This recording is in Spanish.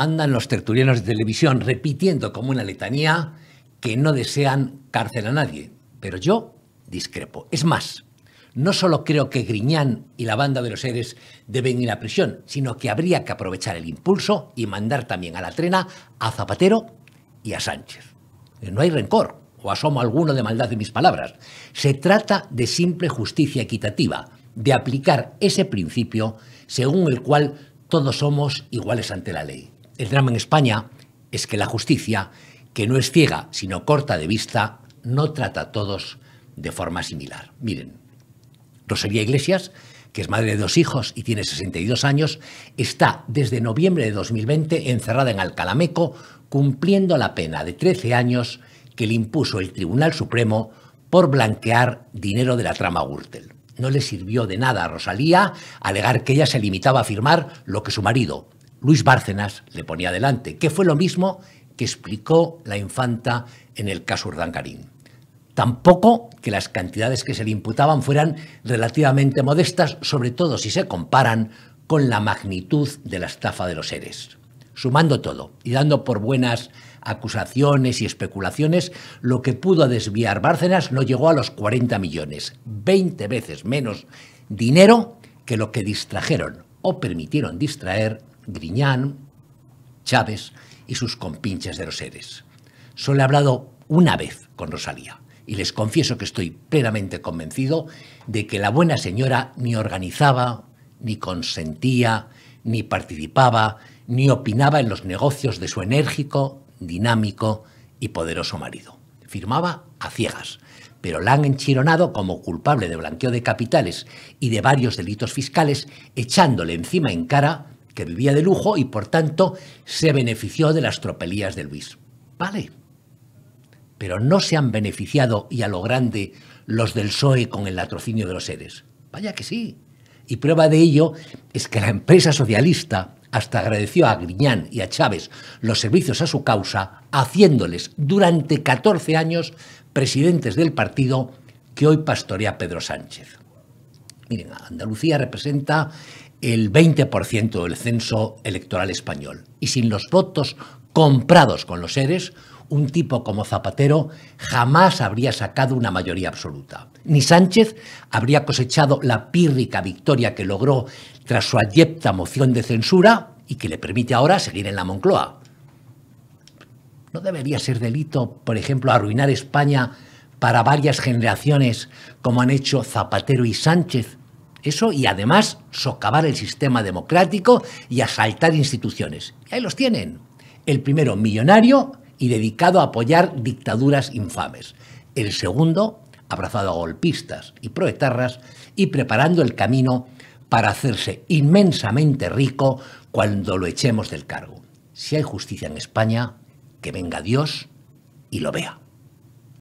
andan los tertulianos de televisión repitiendo como una letanía que no desean cárcel a nadie. Pero yo discrepo. Es más, no solo creo que Griñán y la banda de los seres deben ir a prisión, sino que habría que aprovechar el impulso y mandar también a la trena a Zapatero y a Sánchez. Eh, no hay rencor o asomo alguno de maldad de mis palabras. Se trata de simple justicia equitativa, de aplicar ese principio según el cual todos somos iguales ante la ley. El drama en España es que la justicia, que no es ciega, sino corta de vista, no trata a todos de forma similar. Miren, Rosalía Iglesias, que es madre de dos hijos y tiene 62 años, está desde noviembre de 2020 encerrada en Alcalameco cumpliendo la pena de 13 años que le impuso el Tribunal Supremo por blanquear dinero de la trama Gürtel. No le sirvió de nada a Rosalía alegar que ella se limitaba a firmar lo que su marido, Luis Bárcenas le ponía delante, que fue lo mismo que explicó la infanta en el caso Urdangarín. Tampoco que las cantidades que se le imputaban fueran relativamente modestas, sobre todo si se comparan con la magnitud de la estafa de los seres. Sumando todo y dando por buenas acusaciones y especulaciones, lo que pudo desviar Bárcenas no llegó a los 40 millones, 20 veces menos dinero que lo que distrajeron o permitieron distraer Griñán, Chávez y sus compinches de los seres Solo he hablado una vez con Rosalía y les confieso que estoy plenamente convencido de que la buena señora ni organizaba, ni consentía, ni participaba, ni opinaba en los negocios de su enérgico, dinámico y poderoso marido. Firmaba a ciegas, pero la han enchironado como culpable de blanqueo de capitales y de varios delitos fiscales, echándole encima en cara que vivía de lujo y por tanto se benefició de las tropelías de Luis. Vale. Pero no se han beneficiado y a lo grande los del PSOE con el latrocinio de los seres. Vaya que sí. Y prueba de ello es que la empresa socialista hasta agradeció a Griñán y a Chávez los servicios a su causa, haciéndoles durante 14 años presidentes del partido que hoy pastorea Pedro Sánchez. Miren, Andalucía representa el 20% del censo electoral español. Y sin los votos comprados con los seres, un tipo como Zapatero jamás habría sacado una mayoría absoluta. Ni Sánchez habría cosechado la pírrica victoria que logró tras su ayepta moción de censura y que le permite ahora seguir en la Moncloa. ¿No debería ser delito, por ejemplo, arruinar España para varias generaciones como han hecho Zapatero y Sánchez eso y además socavar el sistema democrático y asaltar instituciones. Y ahí los tienen. El primero, millonario y dedicado a apoyar dictaduras infames. El segundo, abrazado a golpistas y proetarras y preparando el camino para hacerse inmensamente rico cuando lo echemos del cargo. Si hay justicia en España, que venga Dios y lo vea.